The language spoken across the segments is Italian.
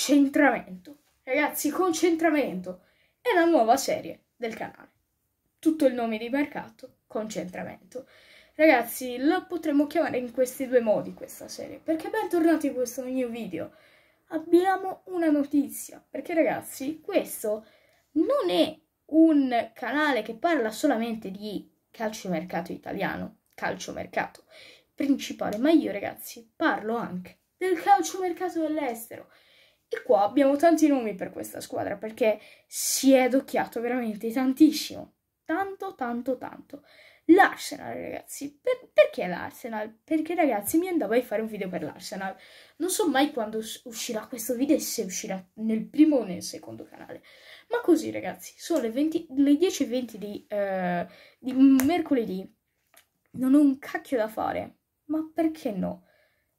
Concentramento. Ragazzi, Concentramento è la nuova serie del canale. Tutto il nome di mercato, Concentramento. Ragazzi, la potremmo chiamare in questi due modi questa serie, perché bentornati in questo mio video. Abbiamo una notizia, perché ragazzi, questo non è un canale che parla solamente di calciomercato italiano, calciomercato principale, ma io ragazzi parlo anche del calciomercato dell'estero. E qua abbiamo tanti nomi per questa squadra perché si è adocchiato veramente tantissimo. Tanto, tanto, tanto. L'Arsenal, ragazzi. Per, perché l'Arsenal? Perché, ragazzi, mi andava a fare un video per l'Arsenal. Non so mai quando uscirà questo video e se uscirà nel primo o nel secondo canale. Ma così, ragazzi, sono le, 20, le 10.20 di, eh, di mercoledì. Non ho un cacchio da fare. Ma perché no?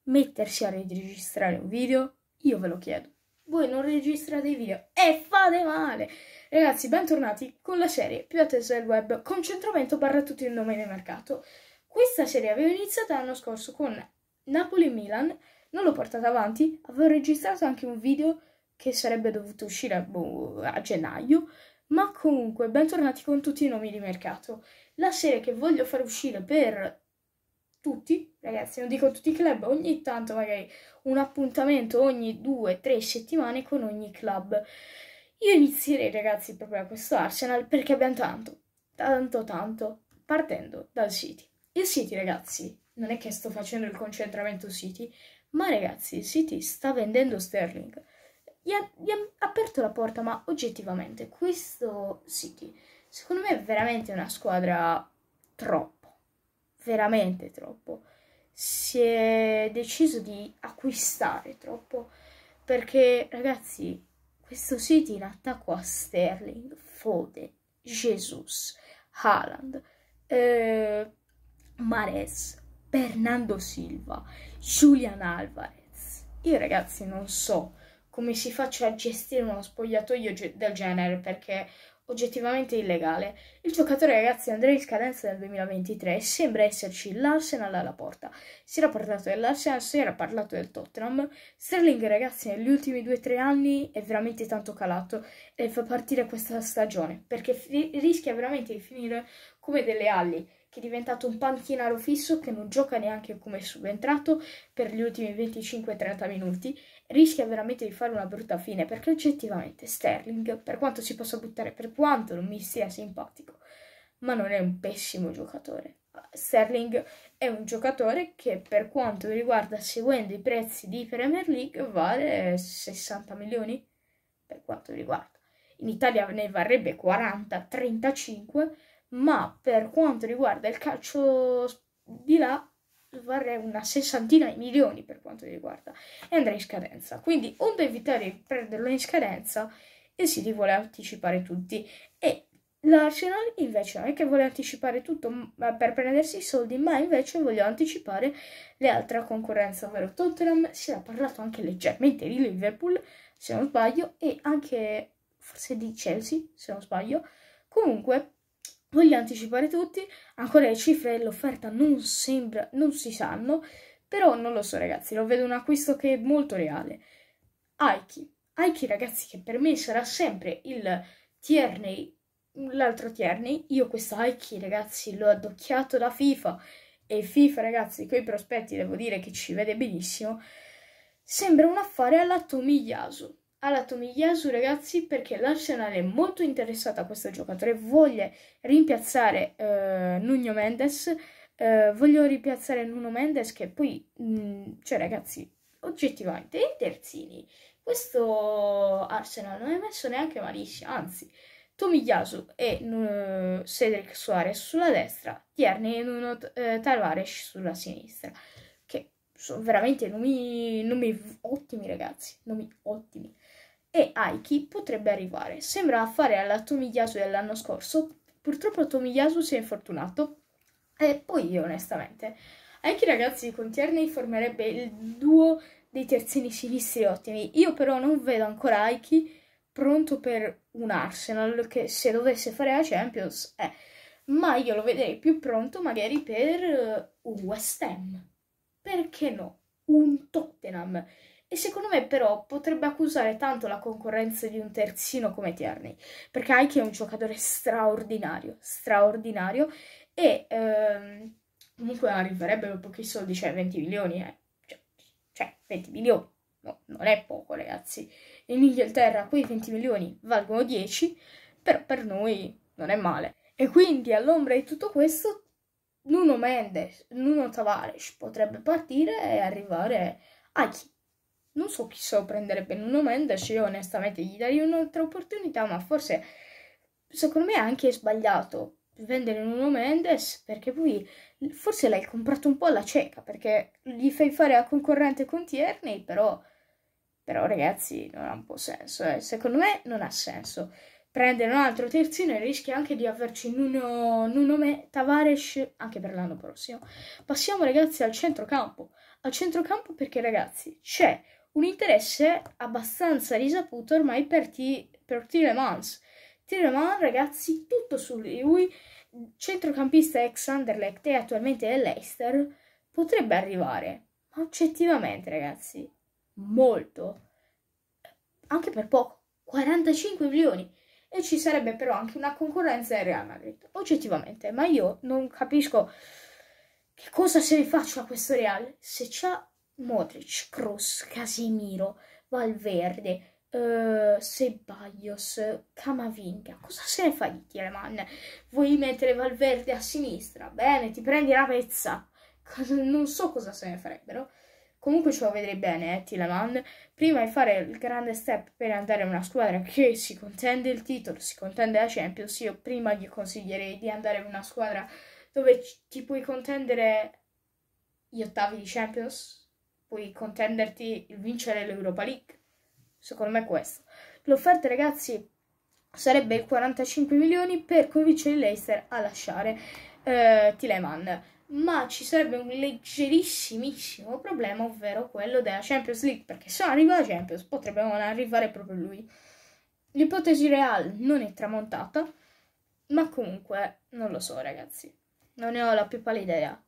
Mettersi a registrare un video? Io ve lo chiedo voi non registrate i video e fate male! Ragazzi, bentornati con la serie più attesa del web con centramento barra tutto il nome del mercato. Questa serie avevo iniziato l'anno scorso con Napoli-Milan, e non l'ho portata avanti, avevo registrato anche un video che sarebbe dovuto uscire boh, a gennaio, ma comunque bentornati con tutti i nomi di mercato. La serie che voglio far uscire per tutti, ragazzi, non dico tutti i club, ogni tanto magari un appuntamento ogni due, tre settimane con ogni club. Io inizierei, ragazzi, proprio a questo Arsenal perché abbiamo tanto, tanto, tanto, partendo dal City. Il City, ragazzi, non è che sto facendo il concentramento City, ma ragazzi, il City sta vendendo Sterling. Gli ha, gli ha aperto la porta, ma oggettivamente questo City, secondo me è veramente una squadra troppo veramente troppo. Si è deciso di acquistare troppo perché ragazzi, questo City in attacco a Sterling, Fode, Jesus, Haaland, eh, Mares, Bernardo Silva, Julian Alvarez. Io ragazzi non so come si faccia a gestire uno spogliatoio del genere perché oggettivamente illegale. Il giocatore ragazzi andrà in scadenza nel 2023 e sembra esserci l'Arsenal alla porta. Si era parlato dell'Arsenal, si era parlato del Tottenham. Sterling ragazzi negli ultimi 2-3 anni è veramente tanto calato e fa partire questa stagione perché rischia veramente di finire come delle ali che è diventato un panchinaro fisso che non gioca neanche come subentrato per gli ultimi 25-30 minuti rischia veramente di fare una brutta fine perché oggettivamente Sterling, per quanto si possa buttare, per quanto non mi sia simpatico, ma non è un pessimo giocatore. Sterling è un giocatore che per quanto riguarda seguendo i prezzi di Premier League vale 60 milioni per quanto riguarda. In Italia ne varrebbe 40, 35, ma per quanto riguarda il calcio di là varrei una sessantina di milioni per quanto mi riguarda e andrà in scadenza. Quindi, onde evitare di prenderlo in scadenza, il City vuole anticipare tutti e l'Arsenal invece non è che vuole anticipare tutto per prendersi i soldi, ma invece voglio anticipare le altre concorrenze, ovvero Tottenham, si era parlato anche leggermente di Liverpool, se non sbaglio, e anche forse di Chelsea, se non sbaglio. Comunque, Voglio anticipare tutti, ancora le cifre dell'offerta non sembra, non si sanno, però non lo so ragazzi, lo vedo un acquisto che è molto reale. Aiki, Aiki ragazzi che per me sarà sempre il Tierney, l'altro Tierney, io questo Aiki ragazzi l'ho addocchiato da FIFA e FIFA ragazzi coi prospetti devo dire che ci vede benissimo, sembra un affare alla Tomiyasu alla dato ragazzi perché l'Arsenal è molto interessata a questo giocatore, vuole rimpiazzare eh, Nuno Mendes, eh, voglio rimpiazzare Nuno Mendes che poi, mh, mm, cioè ragazzi, oggettivamente i terzini, questo Arsenal non è messo neanche malissimo, anzi Tomiyasu e eh, Cedric Suarez sulla destra, Tierney e Nuno uh, Tavares sulla sinistra sono veramente nomi, nomi ottimi ragazzi, nomi ottimi. E Aiki potrebbe arrivare. Sembra fare alla Tomiyasu dell'anno scorso, purtroppo Tomiyasu si è infortunato. E poi io onestamente. Aiki ragazzi con Tierney formerebbe il duo dei terzini sinistri ottimi. Io però non vedo ancora Aiki pronto per un Arsenal che se dovesse fare la Champions eh, ma io lo vedrei più pronto magari per uh, un West Ham perché no, un Tottenham. E secondo me però potrebbe accusare tanto la concorrenza di un terzino come Tierney, perché Ike è un giocatore straordinario, straordinario, e ehm, comunque arriverebbero pochi soldi, cioè 20 milioni, eh. cioè, cioè 20 milioni, no, non è poco ragazzi. In Inghilterra quei 20 milioni valgono 10, però per noi non è male. E quindi all'ombra di tutto questo Nuno Mendes, Nuno Tavares potrebbe partire e arrivare a chi? Non so chi so prenderebbe Nuno Mendes, io onestamente gli darei un'altra opportunità, ma forse secondo me è anche sbagliato vendere Nuno Mendes perché poi forse l'hai comprato un po' alla cieca perché gli fai fare a concorrente con Tierney, però, però ragazzi non ha un po' senso, eh. secondo me non ha senso prendere un altro terzino e rischia anche di averci Nuno, Nuno Tavares anche per l'anno prossimo. Passiamo ragazzi al centrocampo. Al centrocampo perché ragazzi c'è un interesse abbastanza risaputo ormai per, ti, per Tillemans. Tillemans ragazzi tutto su lui, centrocampista ex Anderlecht e attualmente dell'Eister, potrebbe arrivare. Ma oggettivamente ragazzi, molto. Anche per poco. 45 milioni e ci sarebbe però anche una concorrenza del Real Madrid, oggettivamente, ma io non capisco che cosa se ne faccia questo Real se c'ha Modric, Cross, Casemiro, Valverde, Uh, eh, Sebaios, Camavinga, cosa se ne fa di Tieleman? Vuoi mettere Valverde a sinistra? Bene, ti prendi la pezza. Non so cosa se ne farebbero. Comunque ce lo vedrei bene, eh, Tileman. Prima di fare il grande step per andare a una squadra che si contende il titolo, si contende la Champions, io prima gli consiglierei di andare a una squadra dove ti puoi contendere gli ottavi di Champions, puoi contenderti il vincere l'Europa League. Secondo me è questo. L'offerta, ragazzi, sarebbe 45 milioni per convincere il Leicester a lasciare eh, Tileman ma ci sarebbe un leggerissimissimo problema, ovvero quello della Champions League, perché se non arriva la Champions potrebbe non arrivare proprio lui. L'ipotesi Real non è tramontata, ma comunque non lo so ragazzi, non ne ho la più pallida idea.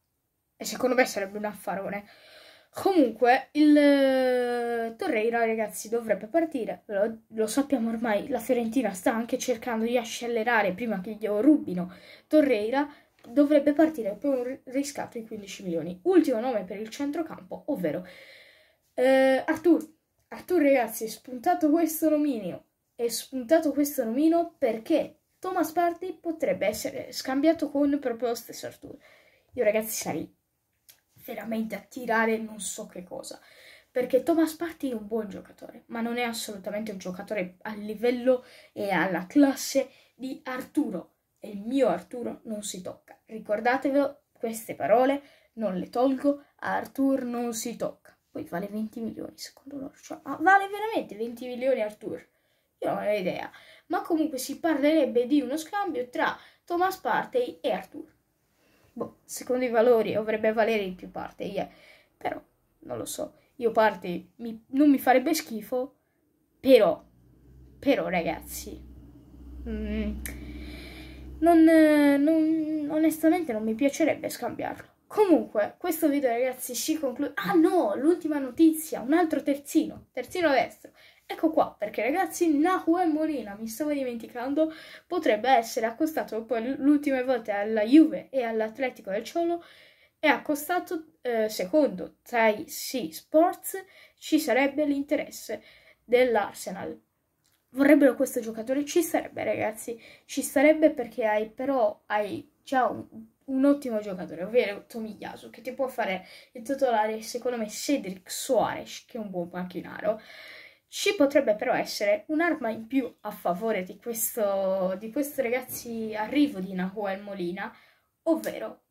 E secondo me sarebbe un affarone. Comunque, il eh, Torreira, ragazzi, dovrebbe partire. Lo, lo, sappiamo ormai, la Fiorentina sta anche cercando di accelerare prima che glielo rubino Torreira dovrebbe partire per un riscatto di 15 milioni. Ultimo nome per il centrocampo, ovvero eh, Artur. Artur, ragazzi, è spuntato questo nominio. È spuntato questo nomino perché Thomas Party potrebbe essere scambiato con proprio lo stesso Artur. Io, ragazzi, sarei veramente a tirare non so che cosa. Perché Thomas Party è un buon giocatore, ma non è assolutamente un giocatore al livello e alla classe di Arturo e il mio Arturo non si tocca. Ricordatevelo, queste parole non le tolgo, Artur non si tocca. Poi vale 20 milioni secondo loro, cioè, ah, vale veramente 20 milioni Artur? Io non ho idea, ma comunque si parlerebbe di uno scambio tra Thomas Partey e Artur. Boh, secondo i valori dovrebbe valere di più Partey, eh. però non lo so. Io Partey mi, non mi farebbe schifo, però, però ragazzi... Mm non, non, onestamente non mi piacerebbe scambiarlo. Comunque, questo video ragazzi si conclude... Ah no, l'ultima notizia, un altro terzino, terzino destro. Ecco qua, perché ragazzi, e Molina, mi stavo dimenticando, potrebbe essere accostato poi l'ultima volta alla Juve e all'Atletico del Ciolo, è accostato, eh, secondo TIC Sports, ci sarebbe l'interesse dell'Arsenal vorrebbero questo giocatore, ci sarebbe ragazzi, ci sarebbe perché hai però hai già un, un ottimo giocatore, ovvero Tomiyasu, che ti può fare il titolare, secondo me Cedric Suarez, che è un buon panchinaro. Ci potrebbe però essere un'arma in più a favore di questo, di questo ragazzi arrivo di Nahuel Molina, ovvero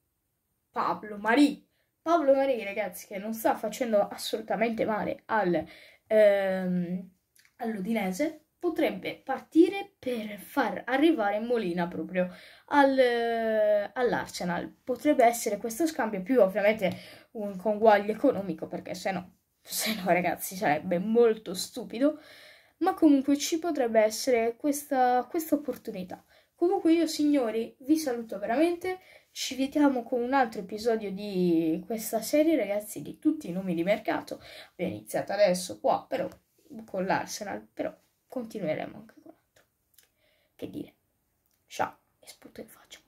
Pablo Marì. Pablo Marì, ragazzi, che non sta facendo assolutamente male al, ehm, all'Udinese, potrebbe partire per far arrivare Molina proprio al, eh, all'Arsenal. Potrebbe essere questo scambio più ovviamente un conguaglio economico perché se no, se no ragazzi sarebbe molto stupido, ma comunque ci potrebbe essere questa, questa opportunità. Comunque io signori vi saluto veramente, ci vediamo con un altro episodio di questa serie ragazzi di tutti i nomi di mercato. Abbiamo iniziato adesso qua però con l'Arsenal però continueremo anche con altro. Che dire, ciao e sputo in faccia.